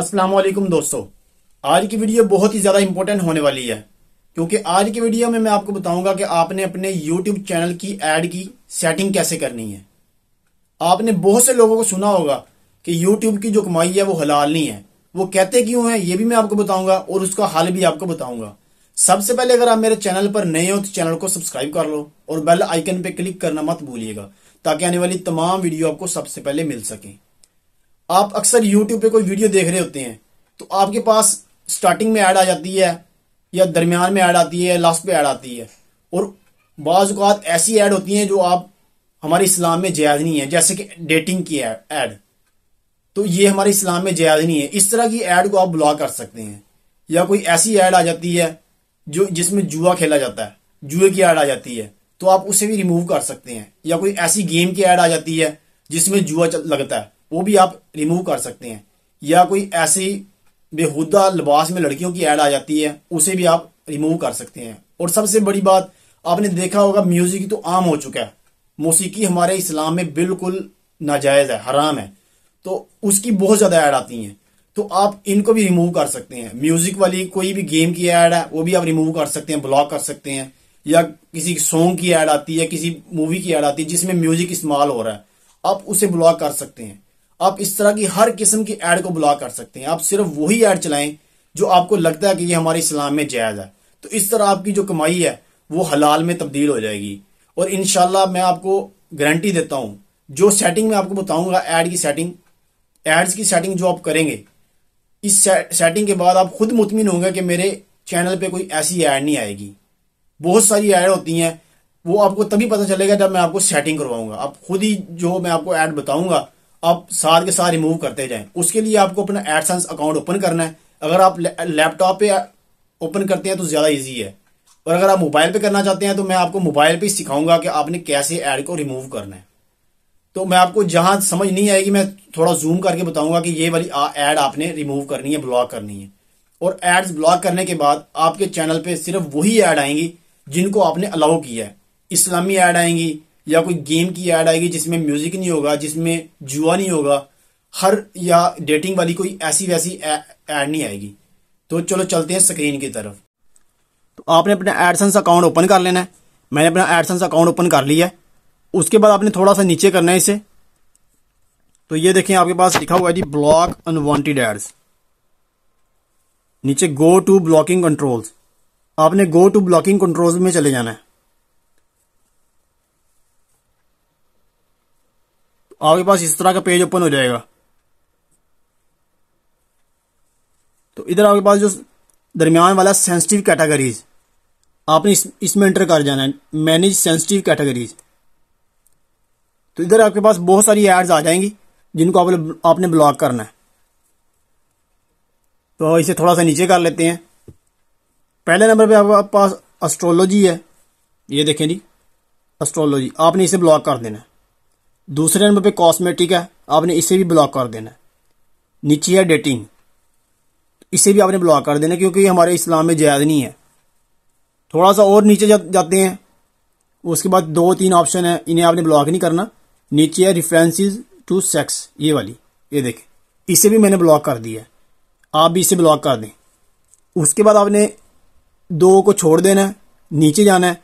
अस्सलाम वालेकुम दोस्तों आज की वीडियो बहुत ही ज़्यादा इंपॉर्टेंट होने वाली है क्योंकि आज की वीडियो में मैं आपको बताऊंगा कि आपने अपने यूट्यूब चैनल की एड की सेटिंग कैसे करनी है आपने बहुत से लोगों को सुना होगा कि यूट्यूब की जो कमाई है वो हलाल नहीं है वो कहते क्यों है ये भी मैं आपको बताऊंगा और उसका हल भी आपको बताऊंगा सबसे पहले अगर आप मेरे चैनल पर नए हो तो चैनल को सब्सक्राइब कर लो और बेल आइकन पे क्लिक करना मत भूलिएगा ताकि आने वाली तमाम वीडियो आपको सबसे पहले मिल सकें आप अक्सर यूट्यूब पे कोई वीडियो देख रहे होते हैं तो आपके पास स्टार्टिंग में ऐड आ जाती है या दरमियान में ऐड आती है या लास्ट पे ऐड आती है और बाज़ात ऐसी ऐड होती हैं जो आप हमारे इस्लाम में जायज़ नहीं है जैसे कि डेटिंग की ऐड तो ये हमारे इस्लाम में जायज़ नहीं है इस तरह की ऐड को आप ब्लॉक कर सकते हैं या कोई ऐसी ऐड आ जाती है जो जिसमें जुआ खेला जाता है जुए की ऐड आ जाती है तो आप उसे भी रिमूव कर सकते हैं या कोई ऐसी गेम की ऐड आ जाती है जिसमें जुआ लगता है वो भी आप रिमूव कर सकते हैं या कोई ऐसी बेहुदा लिबास में लड़कियों की ऐड आ जाती है उसे भी आप रिमूव कर सकते हैं और सबसे बड़ी बात आपने देखा होगा म्यूजिक तो आम हो चुका है मौसीकी हमारे इस्लाम में बिल्कुल नाजायज़ है हराम है तो उसकी बहुत ज़्यादा ऐड आती हैं तो आप इनको भी रिमूव कर सकते हैं म्यूजिक वाली कोई भी गेम की ऐड है वो भी आप रिमूव कर सकते हैं ब्लॉक कर सकते हैं या किसी सॉन्ग की ऐड आती है किसी मूवी की ऐड आती है जिसमें म्यूजिक इस्तेमाल हो रहा है आप उसे ब्लॉक कर सकते हैं आप इस तरह की हर किस्म की एड को ब्लॉक कर सकते हैं आप सिर्फ वही एड चलाएं जो आपको लगता है कि ये हमारे इस्लाम में जायज़ है तो इस तरह आपकी जो कमाई है वो हलाल में तब्दील हो जाएगी और इन मैं आपको गारंटी देता हूं जो सेटिंग मैं आपको बताऊंगा एड की सेटिंग एड्स की सेटिंग जो आप करेंगे इस सेटिंग के बाद आप खुद मुतमिन होंगे कि मेरे चैनल पे कोई ऐसी ऐड नहीं आएगी बहुत सारी ऐड होती हैं वो आपको तभी पता चलेगा जब मैं आपको सेटिंग करवाऊंगा आप खुद ही जो मैं आपको ऐड बताऊंगा आप साथ के साथ रिमूव करते जाएं उसके लिए आपको अपना एडसेंस अकाउंट ओपन करना है अगर आप लैपटॉप पे ओपन करते हैं तो ज़्यादा इजी है और अगर आप मोबाइल पे करना चाहते हैं तो मैं आपको मोबाइल पे सिखाऊंगा कि आपने कैसे ऐड को रिमूव करना है तो मैं आपको जहां समझ नहीं आएगी मैं थोड़ा जूम करके बताऊंगा कि ये वाली एड आपने रिमूव करनी है ब्लॉक करनी है और एड्स ब्लॉक करने के बाद आपके चैनल पे सिर्फ वही एड आएंगी जिनको आपने अलाउ किया है इस्लामी एड आएंगी या कोई गेम की ऐड आएगी जिसमें म्यूजिक नहीं होगा जिसमें जुआ नहीं होगा हर या डेटिंग वाली कोई ऐसी वैसी ऐड नहीं आएगी तो चलो चलते हैं स्क्रीन की तरफ तो आपने अपना एडसन्स अकाउंट ओपन कर लेना है मैंने अपना एडसन्स अकाउंट ओपन कर लिया है उसके बाद आपने थोड़ा सा नीचे करना है इसे तो ये देखें आपके पास लिखा हुआ है जी ब्लॉक अनवांटेड एड्स नीचे गो टू ब्लॉकिंग कंट्रोल्स आपने गो टू ब्लॉकिंग कंट्रोल्स में चले जाना है आपके पास इस तरह का पेज ओपन हो जाएगा तो इधर आपके पास जो दरमियान वाला सेंसिटिव कैटेगरीज आपने इस इसमें एंटर कर जाना है मैनेज सेंसिटिव कैटेगरीज तो इधर आपके पास बहुत सारी एड्स आ जाएंगी जिनको आप, आपने ब्लॉक करना है तो इसे थोड़ा सा नीचे कर लेते हैं पहले नंबर पे आपके पास एस्ट्रोलॉजी है ये देखें जी एस्ट्रोलॉजी आपने इसे ब्लॉक कर देना है दूसरे नंबर पे कॉस्मेटिक है आपने इसे भी ब्लॉक कर देना है नीचे है डेटिंग इसे भी आपने ब्लॉक कर देना क्योंकि हमारे इस्लाम में जायज़ नहीं है थोड़ा सा और नीचे जा, जाते हैं उसके बाद दो तीन ऑप्शन है इन्हें आपने ब्लॉक नहीं करना नीचे है रिफ्रेंसिस टू सेक्स ये वाली ये देखें इसे भी मैंने ब्लॉक कर दिया है आप भी इसे ब्लॉक कर दें उसके बाद आपने दो को छोड़ देना है नीचे जाना है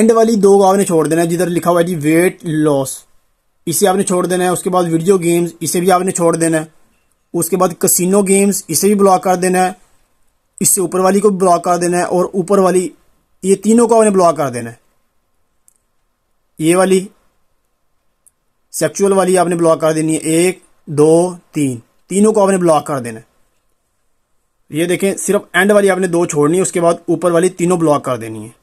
एंड वाली दो को आपने छोड़ देना है जिधर लिखा हुआ है जी वेट लॉस इसे आपने छोड़ देना है उसके बाद वीडियो गेम्स इसे भी आपने छोड़ देना है उसके बाद कसिनो गेम्स इसे भी ब्लॉक कर देना है इससे ऊपर वाली को भी ब्लॉक कर देना है और ऊपर वाली ये तीनों को आपने ब्लॉक कर देना है ये वाली सेक्चुअल वाली आपने ब्लॉक कर देनी है एक दो तीन तीनों को आपने ब्लॉक कर देना है ये देखें सिर्फ एंड वाली आपने दो छोड़नी है उसके बाद ऊपर वाली तीनों ब्लॉक कर देनी है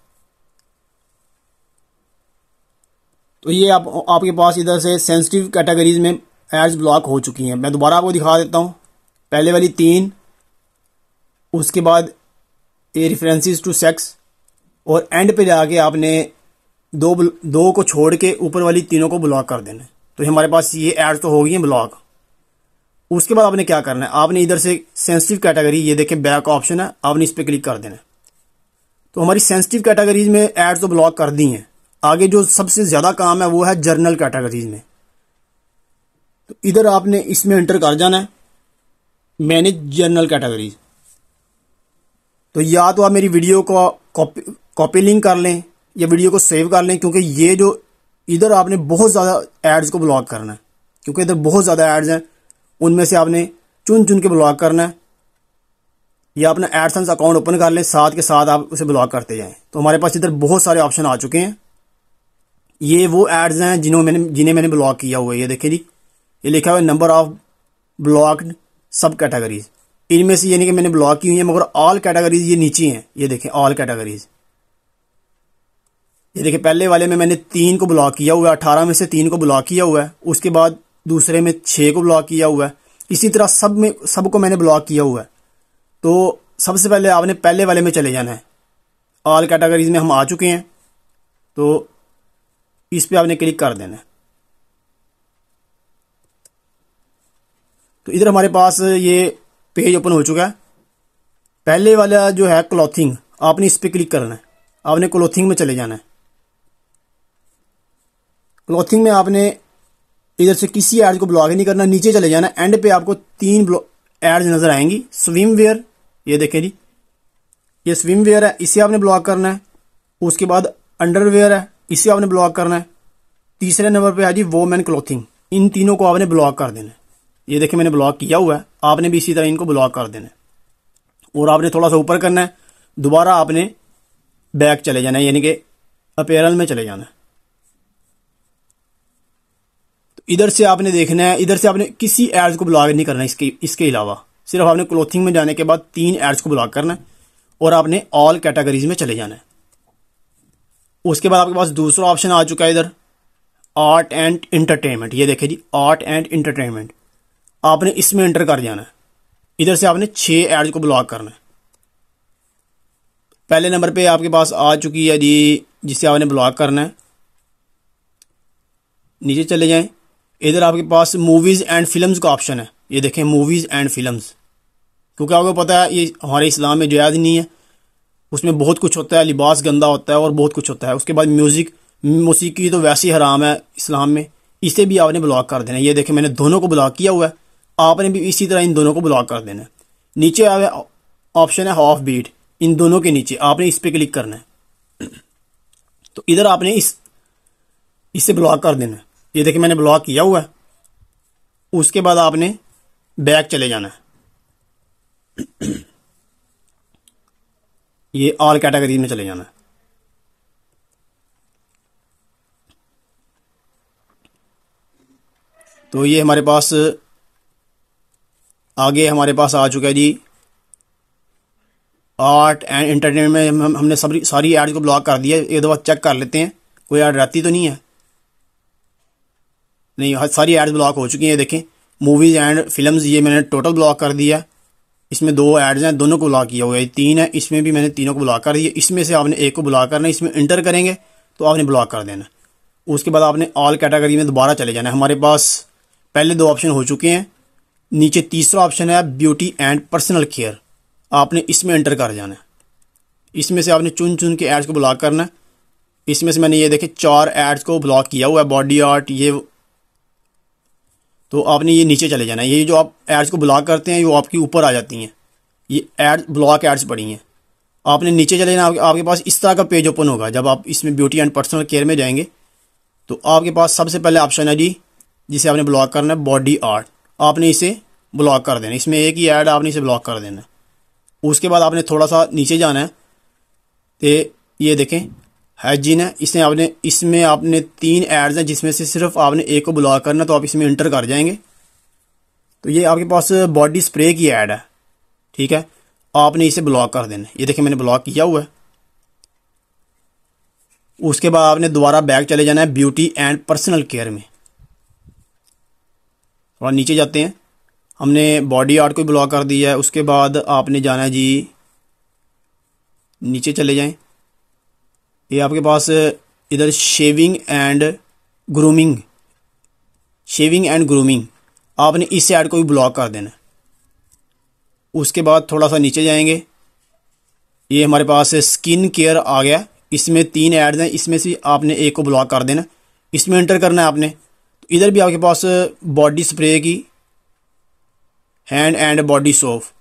तो ये आप आपके पास इधर से सेंसिटिव कैटेगरीज में एड्स ब्लॉक हो चुकी हैं मैं दोबारा आपको दिखा देता हूँ पहले वाली तीन उसके बाद ये रेफरेंसेस टू सेक्स और एंड पे जाके आपने दो दो को छोड़ के ऊपर वाली तीनों को ब्लॉक कर देना तो हमारे पास ये एड्स तो हो गई हैं ब्लॉक उसके बाद आपने क्या करना है आपने इधर से सेंसिटिव कैटेगरी ये देखें बैक ऑप्शन है आपने इस पर क्लिक कर देना तो हमारी सेंसिटिव कैटेगरीज में एड्स तो ब्लॉक कर दी हैं आगे जो सबसे ज़्यादा काम है वो है जर्नल कैटेगरीज में तो इधर आपने इसमें एंटर कर जाना है मैनेज जर्नल कैटेगरीज तो या तो आप मेरी वीडियो को कॉपी कॉपी लिंक कर लें या वीडियो को सेव कर लें क्योंकि ये जो इधर आपने बहुत ज़्यादा एड्स को ब्लॉक करना है क्योंकि इधर बहुत ज़्यादा एड्स हैं उनमें से आपने चुन चुन के ब्लॉक करना है या अपना एडसेंस अकाउंट ओपन कर लें साथ के साथ आप उसे ब्लॉक करते जाएं तो हमारे पास इधर बहुत सारे ऑप्शन आ चुके हैं ये वो एड्स हैं जिन्हों मैंने जिन्हें मैंने ब्लॉक किया हुआ है ये देखिए जी ये लिखा हुआ है number of blocked subcategories इनमें से यानी कि मैंने ब्लॉक की हुई है मगर ऑल कैटेगरीज ये नीचे हैं ये देखें ऑल कैटेगरीज ये देखें पहले वाले में मैंने तीन को ब्लॉक किया हुआ है अठारह में से तीन को ब्लॉक किया हुआ है उसके बाद दूसरे में छः को ब्लॉक किया हुआ है इसी तरह सब में सबको मैंने ब्लॉक किया हुआ है तो सबसे पहले आपने पहले वाले में चले जाना है ऑल कैटेगरीज में हम आ चुके हैं तो इस पर आपने क्लिक कर देना तो इधर हमारे पास ये पेज ओपन हो चुका है पहले वाला जो है क्लॉथिंग आपने इस पर क्लिक करना है आपने क्लॉथिंग में चले जाना है क्लॉथिंग में आपने इधर से किसी एड को ब्लॉक नहीं करना नीचे चले जाना एंड पे आपको तीन एड नजर आएंगी स्विम वेयर ये देखें जी ये स्विम वेयर है इसे आपने ब्लॉक करना है उसके बाद अंडरवेयर है इसे आपने ब्लॉक करना है तीसरे नंबर पे आ जी वोमेन क्लोथिंग इन तीनों को आपने ब्लॉक कर देना है ये देखिए मैंने ब्लॉक किया हुआ है आपने भी इसी तरह इनको ब्लॉक कर देना है और आपने थोड़ा सा ऊपर करना है दोबारा आपने बैक चले जाना है यानी कि अपेरल में चले जाना है तो इधर से आपने देखना है इधर से आपने किसी एड्स को ब्लॉक नहीं करना इसके इसके अलावा सिर्फ आपने क्लोथिंग में जाने के बाद तीन एड्स को ब्लॉक करना है और आपने ऑल कैटेगरीज में चले जाना है उसके बाद आपके पास दूसरा ऑप्शन आ चुका है इधर आर्ट एंड इंटरटेनमेंट ये देखिए जी आर्ट एंड इंटरटेनमेंट आपने इसमें एंटर कर जाना है इधर से आपने छः एड्स को ब्लॉक करना है पहले नंबर पे आपके पास आ चुकी है जी जिसे आपने ब्लॉक करना है नीचे चले जाएं इधर आपके पास मूवीज़ एंड फिल्म्स का ऑप्शन है ये देखें मूवीज़ एंड फिल्म्स क्योंकि आपको पता है ये हमारे इस्लाम में जायज़ नहीं है उसमें बहुत कुछ होता है लिबास गंदा होता है और बहुत कुछ होता है उसके बाद म्यूज़िक मौसीकी तो वैसे ही हराम है इस्लाम में इसे भी आपने ब्लॉक कर देना ये देखें मैंने दोनों को ब्लॉक किया हुआ है आपने भी इसी तरह इन दोनों को ब्लॉक कर देना है नीचे ऑप्शन है हाफ बीट इन दोनों के नीचे आपने इस पर क्लिक करना है तो इधर आपने इस इसे ब्लॉक कर देना है ये देखिए मैंने ब्लॉक किया हुआ है उसके बाद आपने बैक चले जाना है ये ऑल कैटेगरी में चले जाना है तो ये हमारे पास आगे हमारे पास आ चुका है जी आर्ट एंड इंटरटेनमेंट में हम, हमने सभी सारी एड्स को ब्लॉक कर दिया एक दो बार चेक कर लेते हैं कोई ऐड रहती तो नहीं है नहीं सारी एड्स ब्लॉक हो चुकी हैं देखें मूवीज़ एंड फिल्म्स ये मैंने टोटल ब्लॉक कर दिया इसमें दो एड्स हैं दोनों को बुला किया हुआ है तीन है इसमें भी मैंने तीनों को ब्लॉक कर दिया इसमें से आपने एक को ब्लॉक करना है इसमें इंटर करेंगे तो आपने ब्लॉक कर देना उसके बाद आपने ऑल कैटेगरी में दोबारा चले जाना है हमारे पास पहले दो ऑप्शन हो चुके हैं नीचे तीसरा ऑप्शन है ब्यूटी एंड पर्सनल केयर आपने इसमें एंटर कर जाना है इसमें से आपने चुन चुन के एड्स को ब्लॉक करना है इसमें से मैंने ये देखे चार एड्स को ब्लॉक किया हुआ है बॉडी आर्ट ये तो आपने ये नीचे चले जाना है ये जो आप एड्स को ब्लॉक करते हैं वो आपके ऊपर आ जाती हैं ये एड ब्लॉक एड्स पड़ी हैं आपने नीचे चले जाना आपके पास इस तरह का पेज ओपन होगा जब आप इसमें ब्यूटी एंड पर्सनल केयर में जाएंगे तो आपके पास सबसे पहले ऑप्शन है जी जिसे आपने ब्लॉक करना है बॉडी आर्ट आपने इसे ब्लॉक कर देना इसमें एक ही ऐड आपने इसे ब्लॉक कर देना उसके बाद आपने थोड़ा सा नीचे जाना है तो ये देखें हैजिन है इसने आपने इसमें आपने तीन एड्स हैं जिसमें से सिर्फ आपने एक को ब्लॉक करना तो आप इसमें इंटर कर जाएंगे तो ये आपके पास बॉडी स्प्रे की ऐड है ठीक है आपने इसे ब्लॉक कर देना ये देखिए मैंने ब्लॉक किया हुआ है उसके बाद आपने दोबारा बैग चले जाना है ब्यूटी एंड पर्सनल केयर में थोड़ा नीचे जाते हैं हमने बॉडी आर्ट को ब्लॉक कर दिया है उसके बाद आपने जाना है जी नीचे चले जाएं ये आपके पास इधर shaving and grooming shaving and grooming आपने इस ऐड को भी ब्लॉक कर देना उसके बाद थोड़ा सा नीचे जाएंगे ये हमारे पास स्किन केयर आ गया इसमें तीन ऐड हैं इसमें से आपने एक को ब्लॉक कर देना इसमें एंटर करना है आपने तो इधर भी आपके पास बॉडी स्प्रे की हैंड एंड बॉडी सोफ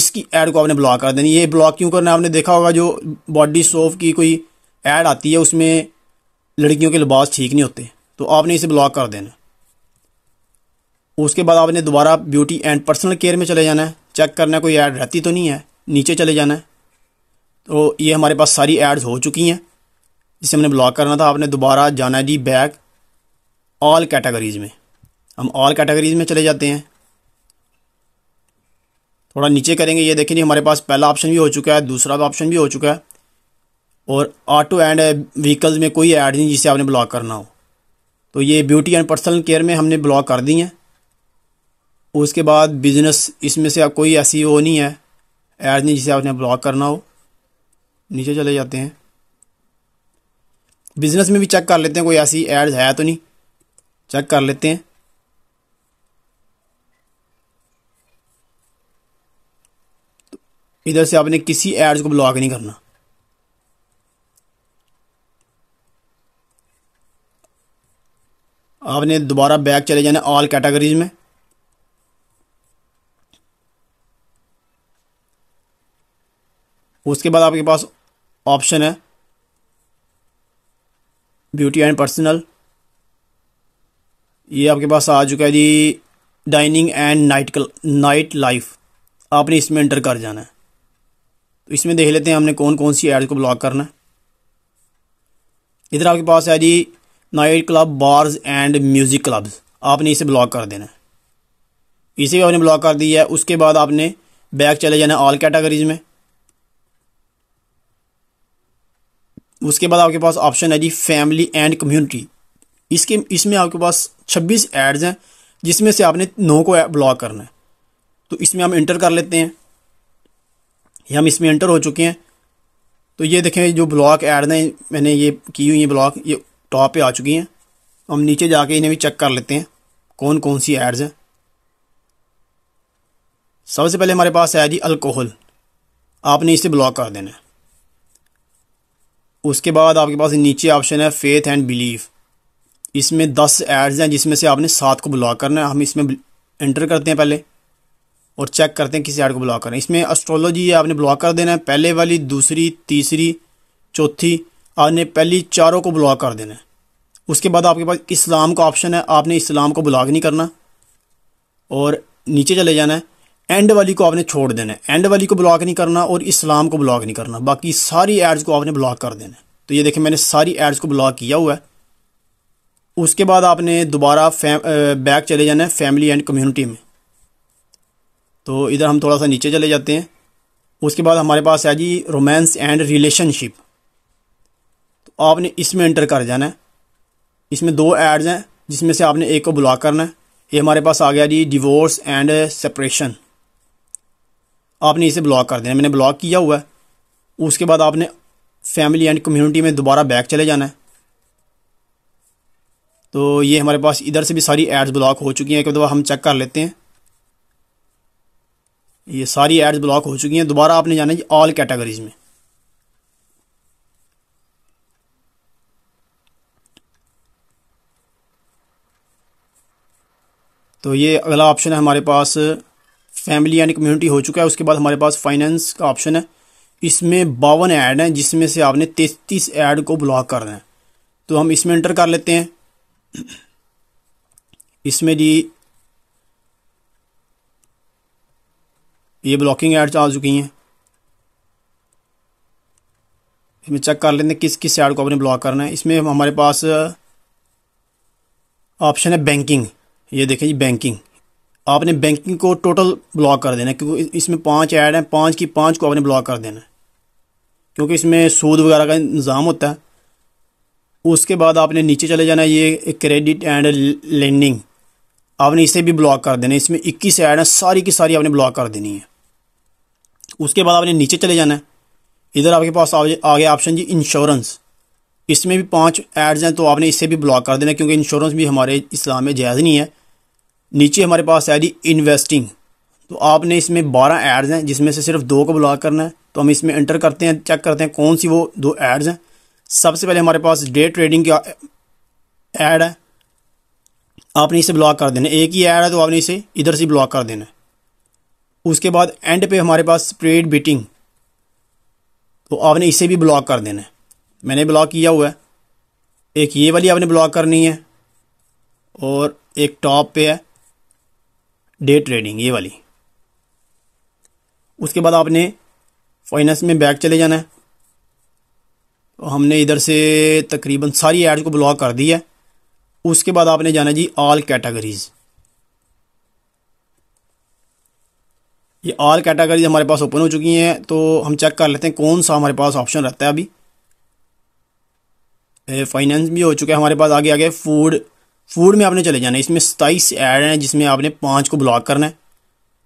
इसकी ऐड को आपने ब्लॉक कर देनी ये ब्लॉक क्यों करना आपने देखा होगा जो बॉडी सोफ की कोई ऐड आती है उसमें लड़कियों के लिबास ठीक नहीं होते तो आपने इसे ब्लॉक कर देना उसके बाद आपने दोबारा ब्यूटी एंड पर्सनल केयर में चले जाना है चेक करना है कोई ऐड रहती तो नहीं है नीचे चले जाना है तो ये हमारे पास सारी एड्स हो चुकी हैं जिसे हमने ब्लॉक करना था आपने दोबारा जाना है जी बैक ऑल कैटेगरीज़ में हम ऑल कैटेगरीज़ में चले जाते हैं थोड़ा नीचे करेंगे ये देखें जी हमारे पास पहला ऑप्शन भी हो चुका है दूसरा ऑप्शन भी हो चुका है और ऑटो एंड व्हीकल्स में कोई ऐड नहीं जिसे आपने ब्लॉक करना हो तो ये ब्यूटी एंड पर्सनल केयर में हमने ब्लॉक कर दी हैं उसके बाद बिजनेस इसमें से कोई ऐसी वो e नहीं है ऐड नहीं जिसे आपने ब्लॉक करना हो नीचे चले जाते हैं बिजनेस में भी चेक कर लेते हैं कोई ऐसी एड है तो नहीं चेक कर लेते हैं तो इधर से आपने किसी एड्स को ब्लॉक नहीं करना आपने दोबारा बैक चले जाना ऑल कैटेगरीज में उसके बाद आपके पास ऑप्शन है ब्यूटी एंड पर्सनल ये आपके पास आ चुका है जी dining and night night life आपने इसमें एंटर कर जाना है तो इसमें देख लेते हैं हमने कौन कौन सी एड को ब्लॉक करना है इधर आपके पास है जी night club bars and music clubs आपने इसे ब्लॉक कर देना है इसे भी आपने ब्लॉक कर दिया है उसके बाद आपने बैक चले जाना ऑल कैटेगरीज में उसके बाद आपके पास ऑप्शन है जी फैमिली एंड कम्युनिटी इसके इसमें आपके पास 26 एड्स हैं जिसमें से आपने नौ को ब्लॉक करना है तो इसमें हम इंटर कर लेते हैं ये हम इसमें इंटर हो चुके हैं तो ये देखें जो ब्लॉक एड हैं मैंने ये की हुई है ब्लॉक ये टॉप पे आ चुकी हैं हम नीचे जाके इन्हें भी चेक कर लेते हैं कौन कौन सी एड्स हैं सबसे पहले हमारे पास है जी अल्कोहल आपने इसे ब्लॉक कर देना है उसके बाद आपके पास नीचे ऑप्शन है फेथ एंड बिलीफ इसमें दस एड्स हैं जिसमें से आपने सात को ब्लॉक करना है हम इसमें एंटर करते हैं पहले और चेक करते हैं किसी ऐड को ब्लॉक करें इसमें एस्ट्रोलॉजी आपने ब्लॉक कर देना है पहले वाली दूसरी तीसरी चौथी आपने पहली चारों को ब्लॉक कर देना है उसके बाद आपके पास इस्लाम का ऑप्शन है आपने इस्लाम को ब्लॉक नहीं करना और नीचे चले जाना है एंड वाली को आपने छोड़ देना है एंड वाली को ब्लॉक नहीं करना और इस्लाम को ब्लॉक नहीं करना बाकी सारी एड्स को आपने ब्लॉक कर देना है तो ये देखें मैंने सारी एड्स को ब्लॉक किया हुआ है उसके बाद आपने दोबारा बैक चले जाना है फैमिली एंड कम्यूनिटी में तो इधर हम थोड़ा सा नीचे चले जाते हैं उसके बाद हमारे पास है जी रोमांस एंड रिलेशनशिप आपने इसमें एंटर कर जाना है इसमें दो एड्स हैं जिसमें से आपने एक को ब्लॉक करना है ये हमारे पास आ गया जी डिवोर्स एंड सेपरेशन आपने इसे ब्लॉक कर देना मैंने ब्लॉक किया हुआ है उसके बाद आपने फैमिली एंड कम्युनिटी में दोबारा बैक चले जाना है तो ये हमारे पास इधर से भी सारी एड्स ब्लॉक हो चुकी हैं एक दफ़ा हम चेक कर लेते हैं ये सारी एड्स ब्लॉक हो चुकी हैं दोबारा आपने जाना है ऑल कैटेगरीज में तो ये अगला ऑप्शन है हमारे पास फैमिली यानी कम्युनिटी हो चुका है उसके बाद हमारे पास फाइनेंस का ऑप्शन है इसमें बावन ऐड हैं जिसमें से आपने तैतीस ऐड को ब्लॉक करना है तो हम इसमें एंटर कर लेते हैं इसमें जी ये ब्लॉकिंग एड्स आ चुकी हैं इसमें चेक कर लेते हैं किस किस ऐड को आपने ब्लॉक करना है इसमें हमारे पास ऑप्शन है बैंकिंग ये देखें जी बैंकिंग आपने बैंकिंग को टोटल ब्लॉक कर देना है क्योंकि इसमें पांच ऐड हैं पांच की पांच को आपने ब्लॉक कर देना है क्योंकि इसमें सूद वगैरह का इंतज़ाम होता है उसके बाद आपने नीचे चले जाना है ये क्रेडिट एंड लेंडिंग आपने इसे भी ब्लॉक कर देना है इसमें इक्कीस ऐड हैं सारी की सारी आपने ब्लॉक कर देनी है उसके बाद आपने नीचे चले जाना है इधर आपके पास आ गया ऑप्शन जी इंश्योरेंस इसमें भी पांच एड्स हैं तो आपने इससे भी ब्लॉक कर देना क्योंकि इंश्योरेंस भी हमारे इस्लाम में जायज़ नहीं है नीचे हमारे पास है जी इन्वेस्टिंग तो आपने इसमें बारह एड्स हैं जिसमें से सिर्फ दो को ब्लॉक करना है तो हम इसमें एंटर करते हैं चेक करते हैं कौन सी वो दो एड्स हैं सबसे पहले हमारे पास डे ट्रेडिंग का ऐड है आपने इसे ब्लॉक कर देना एक ही ऐड है तो आपने इसे इधर से ब्लॉक कर देना उसके बाद एंड पे हमारे पास स्प्रेड बिटिंग तो आपने इसे भी ब्लॉक कर देना है मैंने ब्लॉक किया हुआ है एक ये वाली आपने ब्लॉक करनी है और एक टॉप पे है डे ट्रेडिंग ये वाली उसके बाद आपने फाइनेंस में बैक चले जाना है तो हमने इधर से तकरीबन सारी एड को ब्लॉक कर दी है उसके बाद आपने जाना जी ऑल कैटेगरीज ये ऑल कैटेगरीज हमारे पास ओपन हो चुकी हैं तो हम चेक कर लेते हैं कौन सा हमारे पास ऑप्शन रहता है अभी फाइनेंस भी हो चुका है हमारे पास आगे आगे फूड फूड में आपने चले जाना है इसमें सताईस ऐड हैं जिसमें आपने पाँच को ब्लॉक करना है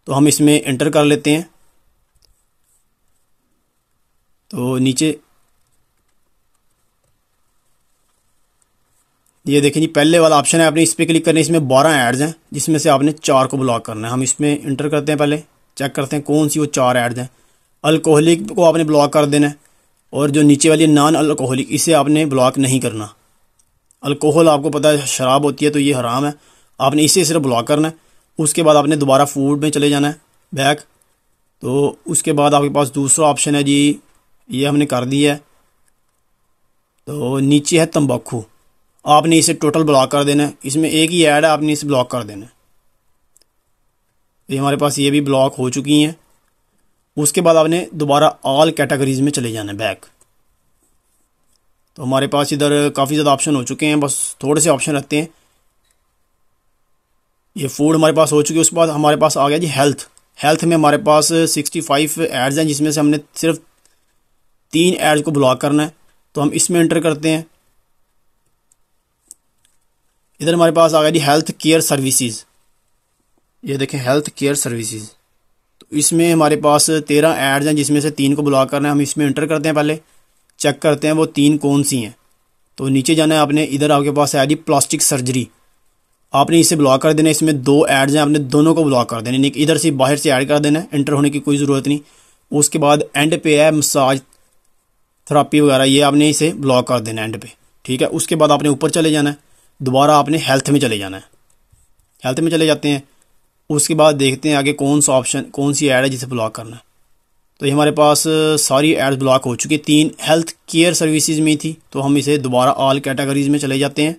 तो हम इसमें एंटर कर लेते हैं तो नीचे ये देखें जी पहले वाला ऑप्शन है आपने इस पर क्लिक करना है इसमें बारह ऐड्स हैं जिसमें से आपने चार को ब्लॉक करना है हम इसमें इंटर करते हैं पहले चेक करते हैं कौन सी वो चार ऐड्स हैं अल्कोहलिक को आपने ब्लॉक कर देना है और जो नीचे वाली नॉन अल्कोहलिक इसे आपने ब्लॉक नहीं करना अल्कोहल आपको पता है शराब होती है तो ये हराम है आपने इसे सिर्फ ब्लॉक करना है उसके बाद आपने दोबारा फूड में चले जाना है बैक तो उसके बाद आपके पास दूसरा ऑप्शन है जी ये हमने कर दिया है तो नीचे है तम्बाकू आपने इसे टोटल ब्लॉक कर देना है इसमें एक ही ऐड है आपने इसे ब्लॉक कर देना है ये हमारे पास ये भी ब्लॉक हो चुकी हैं उसके बाद आपने दोबारा ऑल कैटेगरीज में चले जाना है बैक तो हमारे पास इधर काफ़ी ज़्यादा ऑप्शन हो चुके हैं बस थोड़े से ऑप्शन रखते हैं ये फूड हमारे पास हो चुके हैं उसके बाद हमारे पास आ गया जी हेल्थ हेल्थ में हमारे पास सिक्सटी फाइव एड्स हैं जिसमें से हमने सिर्फ तीन एड्स को ब्लॉक करना है तो हम इसमें एंटर करते हैं इधर हमारे पास आ गया जी हेल्थ केयर सर्विसेज ये देखें हेल्थ केयर सर्विसेज़ इसमें हमारे पास तेरह एड्स हैं जिसमें से तीन को ब्लॉक करना है हम इसमें इंटर करते हैं पहले चेक करते हैं वो तीन कौन सी हैं तो नीचे जाना है आपने इधर आपके पास है जी प्लास्टिक सर्जरी आपने इसे ब्लॉक कर देना इसमें दो एड्स हैं आपने दोनों को ब्लॉक कर देना इधर से बाहर से ऐड कर देना है इंटर होने की कोई ज़रूरत नहीं उसके बाद एंड पे है मसाज थेरापी वगैरह ये आपने इसे ब्लॉक कर देना एंड पे ठीक है उसके बाद आपने ऊपर चले जाना है दोबारा आपने हेल्थ में चले जाना है हेल्थ में चले जाते हैं उसके बाद देखते हैं आगे कौन सा ऑप्शन कौन सी ऐड है जिसे ब्लॉक करना है तो ये हमारे पास सारी एड्स ब्लॉक हो चुकी तीन हेल्थ केयर सर्विसेज में थी तो हम इसे दोबारा ऑल कैटेगरीज में चले जाते हैं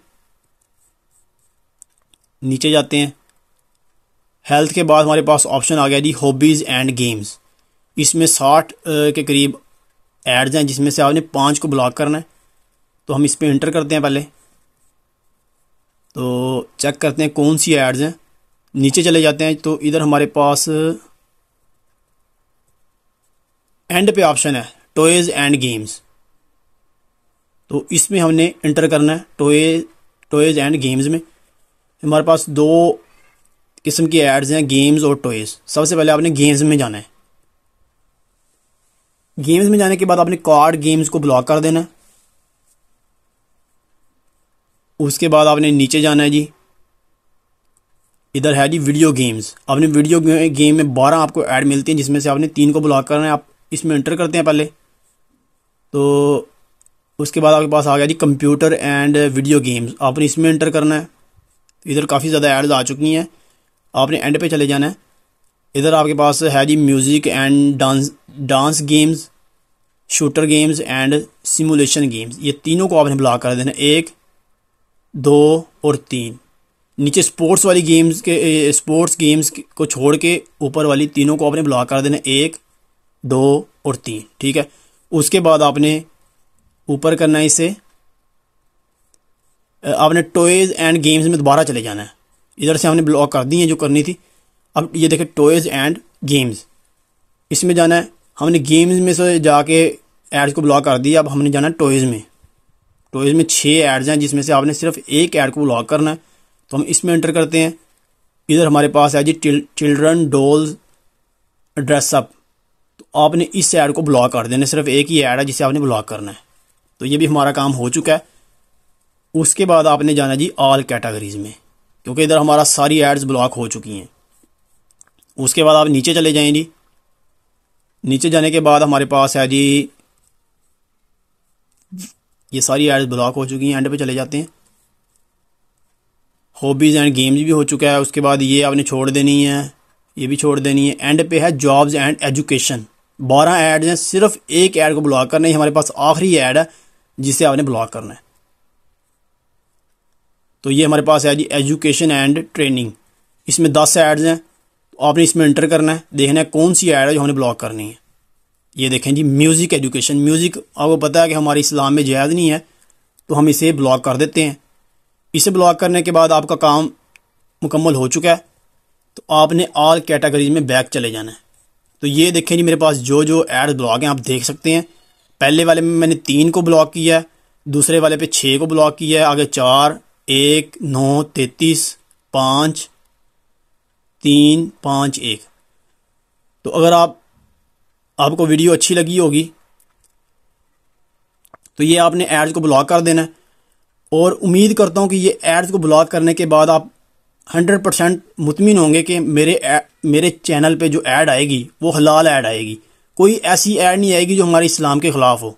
नीचे जाते हैं हेल्थ के बाद हमारे पास ऑप्शन आ गया जी हॉबीज़ एंड गेम्स इसमें साठ के करीब एड्स हैं जिसमें से आपने पाँच को ब्लॉक करना है तो हम इस पर इंटर करते हैं पहले तो चेक करते हैं कौन सी एड्स हैं नीचे चले जाते हैं तो इधर हमारे पास एंड पे ऑप्शन है टॉयज एंड गेम्स तो इसमें हमने इंटर करना है टॉय टॉयज एंड गेम्स में हमारे पास दो किस्म की एड्स हैं गेम्स और टॉयज सबसे पहले आपने गेम्स में जाना है गेम्स में जाने के बाद आपने कार्ड गेम्स को ब्लॉक कर देना है उसके बाद आपने नीचे जाना है जी इधर है जी वीडियो गेम्स आपने वीडियो गेम में बारह आपको ऐड मिलती हैं जिसमें से आपने तीन को ब्लॉक करना है आप इसमें इंटर करते हैं पहले तो उसके बाद आपके पास आ गया जी कंप्यूटर एंड वीडियो गेम्स आपने इसमें इंटर करना है इधर काफ़ी ज़्यादा एड्स आ चुकी हैं आपने एंड पे चले जाना है इधर आपके पास है जी music and dance dance games shooter games and simulation games ये तीनों को आपने ब्लॉक कर देना एक दो और तीन नीचे स्पोर्ट्स वाली गेम्स के स्पोर्ट्स गेम्स को छोड़ के ऊपर वाली तीनों को आपने ब्लॉक कर देना एक दो और तीन ठीक है उसके बाद आपने ऊपर करना है इसे आपने टॉयज़ एंड गेम्स में दोबारा चले जाना है इधर से हमने ब्लॉक कर दी है जो करनी थी अब ये देखें टॉयज़ एंड गेम्स इसमें जाना है हमने गेम्स में से जाके एड्स को ब्लॉक कर दिया अब हमने जाना है टॉयज़ में टॉयज़ में छः एड्स हैं जिसमें से आपने सिर्फ एक ऐड को ब्लॉक करना है तो हम इसमें एंटर करते हैं इधर हमारे पास है जी चिल्ड्रन डोल ड्रेसअप तो आपने इस ऐड को ब्लॉक कर देना सिर्फ एक ही ऐड है जिसे आपने ब्लॉक करना है तो ये भी हमारा काम हो चुका है उसके बाद आपने जाना जी ऑल कैटेगरीज में क्योंकि इधर हमारा सारी एड्स ब्लॉक हो चुकी हैं उसके बाद आप नीचे चले जाएँ जी नीचे जाने के बाद हमारे पास है जी ये सारी एड्स ब्लॉक हो चुकी हैं एंड पे चले जाते हैं हॉबीज़ एंड गेम्स भी हो चुका है उसके बाद ये आपने छोड़ देनी है ये भी छोड़ देनी है एंड पे है जॉब्स एंड एजुकेशन बारह एड्स हैं सिर्फ एक ऐड को ब्लॉक करना है हमारे पास आखिरी ऐड है जिसे आपने ब्लॉक करना है तो ये हमारे पास है जी एजुकेशन एंड ट्रेनिंग इसमें दस एड्स हैं तो आपने इसमें इंटर करना है देखना है कौन सी ऐड है जो हमने ब्लॉक करनी है ये देखें जी म्यूज़िक एजुकेशन म्यूज़िक आपको पता है कि हमारे इस्लाम में जायज़ नहीं है तो हम इसे ब्लॉक कर देते हैं इसे ब्लॉक करने के बाद आपका काम मुकम्मल हो चुका है तो आपने ऑल कैटेगरीज में बैक चले जाना है तो ये देखें जी मेरे पास जो जो एड ब्लॉक हैं आप देख सकते हैं पहले वाले में मैंने तीन को ब्लॉक किया है दूसरे वाले पे छः को ब्लॉक किया है आगे चार एक नौ तैतीस पाँच तीन पाँच एक तो अगर आप आपको वीडियो अच्छी लगी होगी तो ये आपने एड्स को ब्लॉक कर देना है और उम्मीद करता हूँ कि ये एड्स को ब्लॉक करने के बाद आप 100 परसेंट मुतमिन होंगे कि मेरे मेरे चैनल पे जो ऐड आएगी वो हलाल ऐड आएगी कोई ऐसी ऐड नहीं आएगी जो हमारे इस्लाम के ख़िलाफ़ हो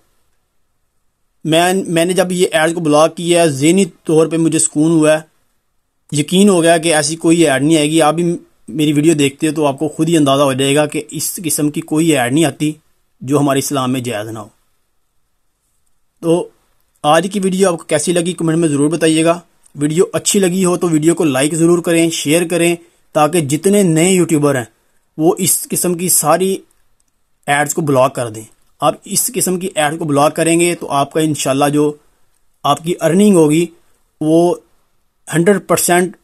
मैं मैंने जब ये एड्स को ब्लॉक किया है जहनी तौर पे मुझे सुकून हुआ है यकीन हो गया कि ऐसी कोई ऐड नहीं आएगी आप भी मेरी वीडियो देखते हो तो आपको खुद ही अंदाज़ा हो जाएगा कि इस किस्म की कोई ऐड नहीं आती जो हमारे इस्लाम में जायज़ ना हो तो आज की वीडियो आपको कैसी लगी कमेंट में ज़रूर बताइएगा वीडियो अच्छी लगी हो तो वीडियो को लाइक ज़रूर करें शेयर करें ताकि जितने नए यूट्यूबर हैं वो इस किस्म की सारी एड्स को ब्लॉक कर दें आप इस किस्म की एड को ब्लॉक करेंगे तो आपका इन जो आपकी अर्निंग होगी वो हंड्रेड परसेंट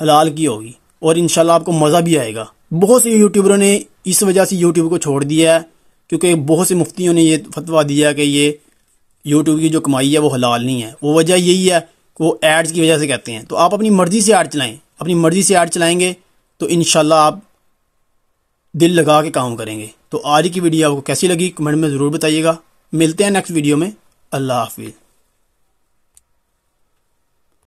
हलाल की होगी और इन आपको मज़ा भी आएगा बहुत से यूट्यूबरों ने इस वजह से यूट्यूब को छोड़ दिया है क्योंकि बहुत से मुफ्तियों ने ये फतवा दिया कि ये यूट्यूब की जो कमाई है वो हलाल नहीं है वो वजह यही है कि वो एड्स की वजह से कहते हैं तो आप अपनी मर्ज़ी से ऐड चलाएं अपनी मर्ज़ी से ऐड चलाएंगे तो इन आप दिल लगा के काम करेंगे तो आज की वीडियो आपको कैसी लगी कमेंट में ज़रूर बताइएगा मिलते हैं नेक्स्ट वीडियो में अल्लाह हाफिज़